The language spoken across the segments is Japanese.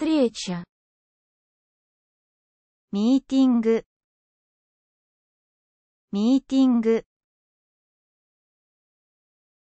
Встреча. Митинг. Митинг.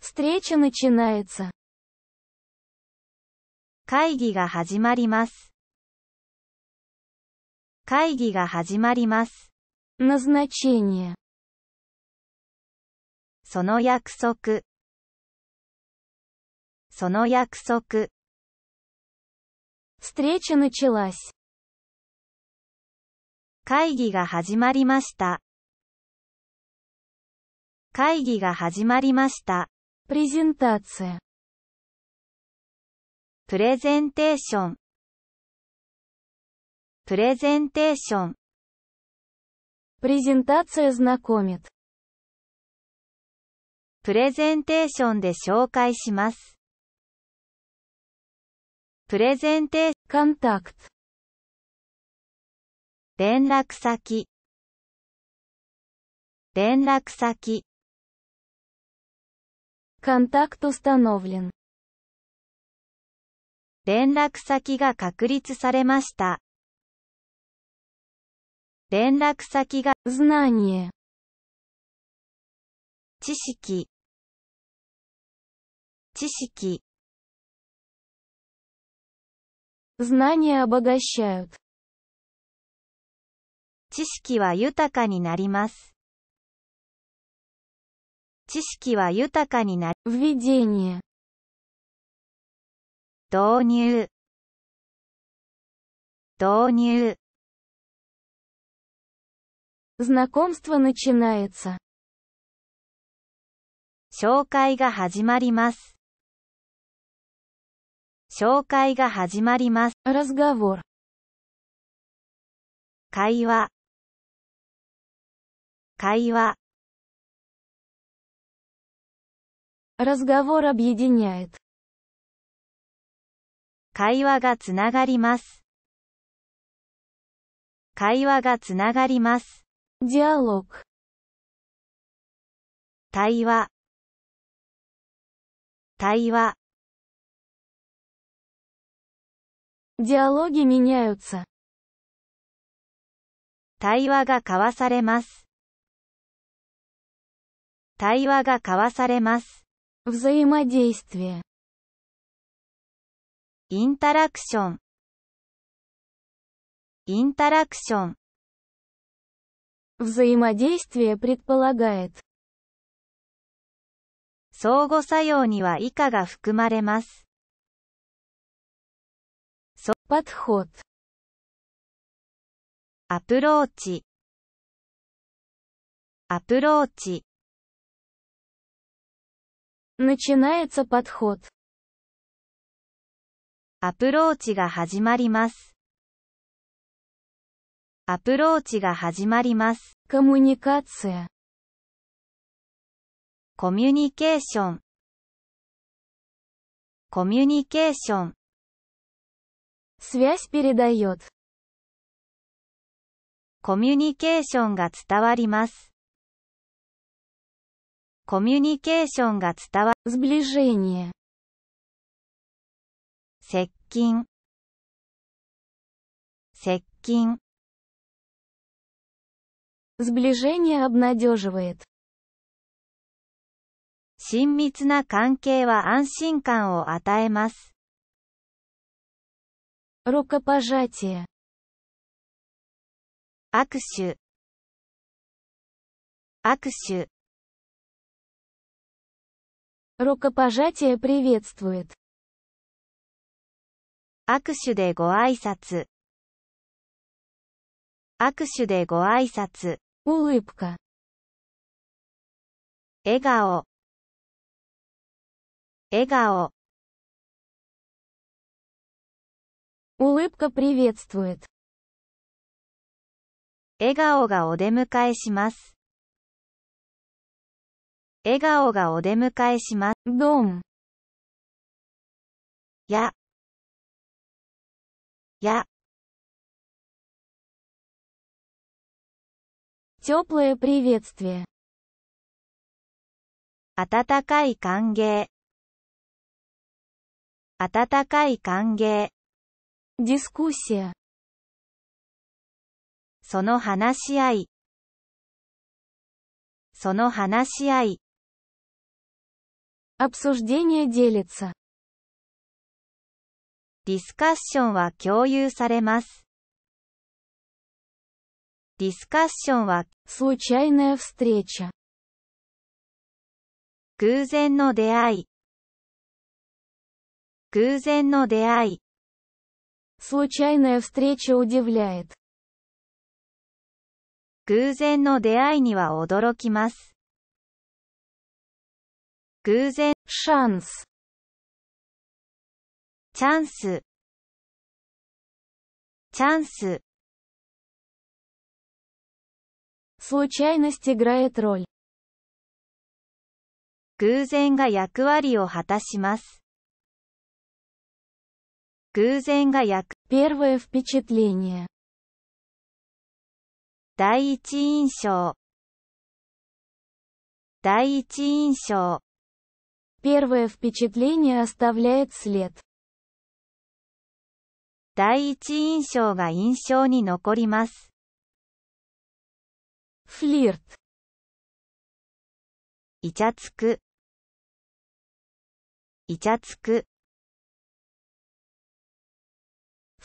Встреча начинается. 会議が始まります。会議が始まります。назначение その約束その約束 Встреча началась. 会議が始まりました。会議が始まりました。プレゼンテーション。プレゼンテーション。プレゼンテーション。プレゼンテーションで紹介します。プレゼンテー、コンタクト。連絡先。連絡先。コンタクトスタ у с т а н о 連絡先が確立されました。連絡先が、з н а н 知識。知識。Знания обогащают. 知識は豊かになります。知識は豊かになる。Введение. 導入導入 Знакомство начинается. 紹介が始まります。紹介が始まります。разговор 会話会話 разговор объединяет 会話がつながります会話がつながります диалог 対話対話 Диалоги меняются. 対話が交わされます。対話が交わされます。взаимодействие。インタラクション。インタラクション。взаимодействие предполагает。相互作用には以下が含まれます。подход アプローチアプローチ Начинается подход. アプローチが始まります。アプローチが始まります。コミュニケーション。コミュニケーション。Связь передает. コミュニケーションが伝わります。コミュニケーションが伝わ、сближение。接近。接近。Сближение обнадеживает. 親密な関係は安心感を与えます。рукопожатие, аксю, аксю. Рукопожатие приветствует. де де Эгао. Эгао. Улыбка приветствует. 笑顔がお出迎えします。笑顔がお出迎えします。Дом. や。や。Теплое приветствие. 温かい歓迎。温かい歓迎。д и с к у с с и その話し合い。その話し合い。Обсуждение делится. ディスカッションは共有されます。ディスカッションは、случайная встреча。偶然の出会い。偶然の出会い。Случайная встреча удивляет. 偶然の出会いには驚きます。偶然、шанс。チャンス、チャンス。Случайность играет роль. 偶然が役割を果たします。偶然が役 Первое впечатление 第一印象第一印象 Первое впечатление оставляет след 第一印象が印象に残ります Флирт イチャつくイチャつく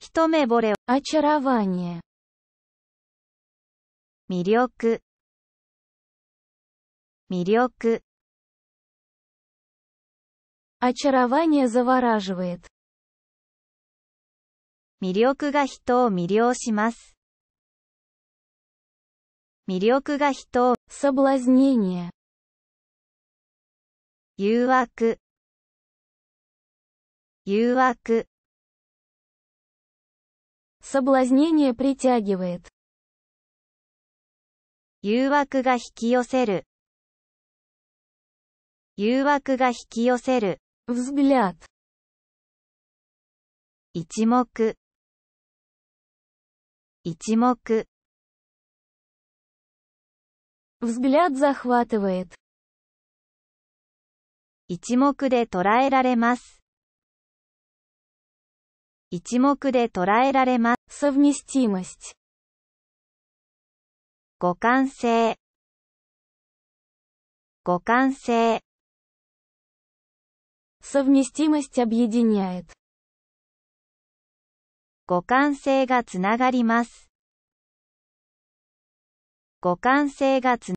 一目惚れ、あちゃらわに。ゃ。魅力、魅力。あちゃらわにゃ а わらじゅう и в а е т 魅力が人を魅了します。魅力が人を、サブラズニーニェ。誘惑、誘惑。соблазнение притягивает. 誘惑が引き寄せる。誘惑が引き寄せる。взгляд 一目一目 взгляд захватывает 一目で捉えられます一目で捉えられます。совместимость 互換性互換性 совместимость объединяет 互換性がつながります。互換性がつ